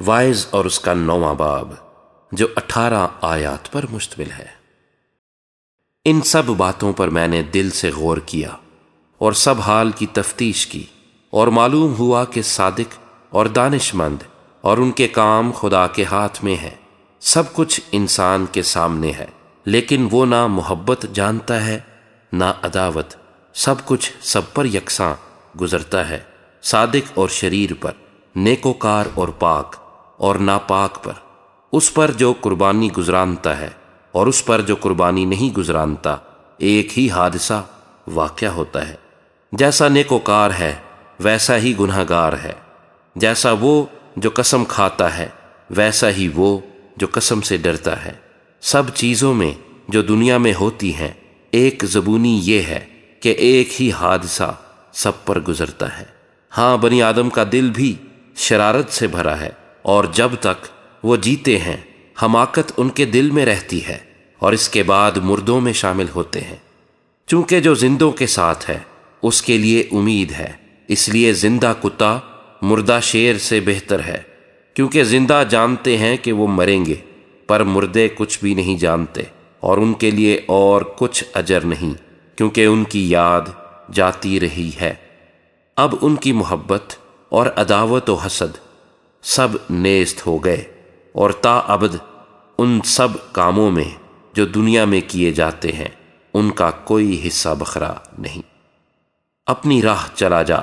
wise और उसका नौवा बाब जो अठारह आयात पर मुश्तमिल है इन सब बातों पर मैंने दिल से गौर किया और सब हाल की तफ्तीश की और मालूम हुआ कि सादिक और दानिशमंद और उनके काम खुदा के हाथ में है सब कुछ इंसान के सामने है लेकिन वो ना मोहब्बत जानता है ना अदावत सब कुछ सब पर यकसां गुजरता है सादिक और शरीर पर नेकोकार और पाक और नापाक पर उस पर जो कुर्बानी गुजरानता है और उस पर जो कुर्बानी नहीं गुजरानता एक ही हादसा वाक्य होता है जैसा नेकोकार है वैसा ही गुनहगार है जैसा वो जो कसम खाता है वैसा ही वो जो कसम से डरता है सब चीज़ों में जो दुनिया में होती हैं एक ज़बूनी ये है कि एक ही हादसा सब पर गुजरता है हाँ बनी आदम का दिल भी शरारत से भरा है और जब तक वो जीते हैं हमाकत उनके दिल में रहती है और इसके बाद मुर्दों में शामिल होते हैं चूंकि जो जिंदों के साथ है उसके लिए उम्मीद है इसलिए जिंदा कुत्ता मुर्दा शेर से बेहतर है क्योंकि जिंदा जानते हैं कि वो मरेंगे पर मुर्दे कुछ भी नहीं जानते और उनके लिए और कुछ अजर नहीं क्योंकि उनकी याद जाती रही है अब उनकी मोहब्बत और अदावत व हसद सब नेस्त हो गए और ताअबद उन सब कामों में जो दुनिया में किए जाते हैं उनका कोई हिस्सा बखरा नहीं अपनी राह चला जा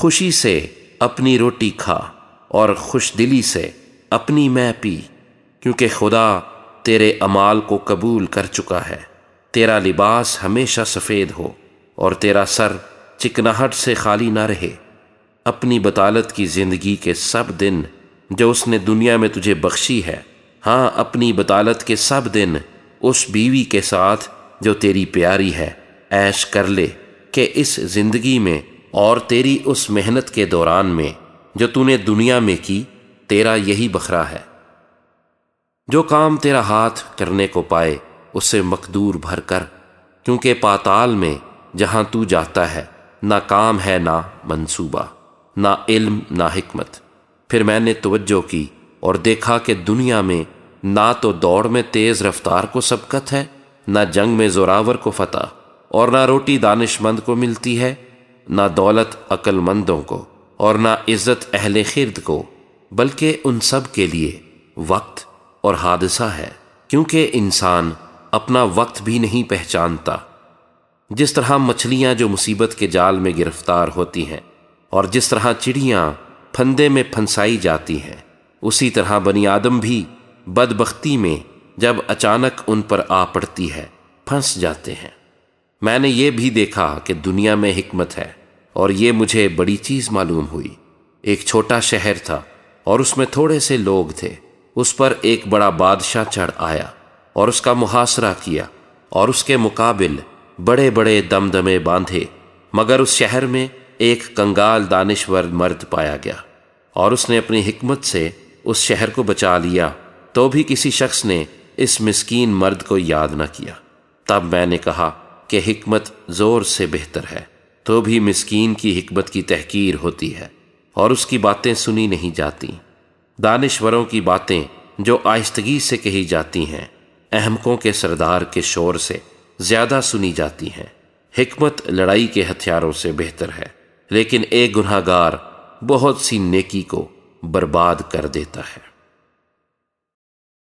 खुशी से अपनी रोटी खा और खुश दिली से अपनी मैं पी क्योंकि खुदा तेरे अमाल को कबूल कर चुका है तेरा लिबास हमेशा सफ़ेद हो और तेरा सर चिकनाहट से खाली ना रहे अपनी बतालत की ज़िंदगी के सब दिन जो उसने दुनिया में तुझे बख्शी है हाँ अपनी बतालत के सब दिन उस बीवी के साथ जो तेरी प्यारी है ऐश कर ले कि इस ज़िंदगी में और तेरी उस मेहनत के दौरान में जो तूने दुनिया में की तेरा यही बखरा है जो काम तेरा हाथ करने को पाए उसे मकदूर भर कर क्योंकि पाताल में जहाँ तू जाता है ना काम है ना मंसूबा ना इल्म ना हिकमत फिर मैंने तवज्जो की और देखा कि दुनिया में ना तो दौड़ में तेज़ रफ्तार को सबकत है ना जंग में जोरावर को फतह और ना रोटी दानिशमंद को मिलती है ना दौलत अकलमंदों को और ना इज़्ज़त अहल खिरद को बल्कि उन सब के लिए वक्त और हादसा है क्योंकि इंसान अपना वक्त भी नहीं पहचानता जिस तरह मछलियाँ जो मुसीबत के जाल में गिरफ्तार होती हैं और जिस तरह चिड़ियाँ फंदे में फंसाई जाती हैं उसी तरह बनी आदम भी बदबख्ती में जब अचानक उन पर आ पड़ती है फंस जाते हैं मैंने ये भी देखा कि दुनिया में हिकमत है और ये मुझे बड़ी चीज़ मालूम हुई एक छोटा शहर था और उसमें थोड़े से लोग थे उस पर एक बड़ा बादशाह चढ़ आया और उसका मुहासरा किया और उसके मुकाबिल बड़े बड़े दमदमे बांधे मगर उस शहर में एक कंगाल दानिश्वर मर्द पाया गया और उसने अपनी हिकमत से उस शहर को बचा लिया तो भी किसी शख्स ने इस मिस्कीन मर्द को याद ना किया तब मैंने कहा कि हिकमत ज़ोर से बेहतर है तो भी मिस्कीन की हिकमत की तहकीर होती है और उसकी बातें सुनी नहीं जाती दानिश्वरों की बातें जो आहिस्तगी से कही जाती हैं अहमकों के सरदार के शोर से ज़्यादा सुनी जाती हैं हिकमत लड़ाई के हथियारों से बेहतर है लेकिन एक गुनहगार बहुत सी नेकी को बर्बाद कर देता है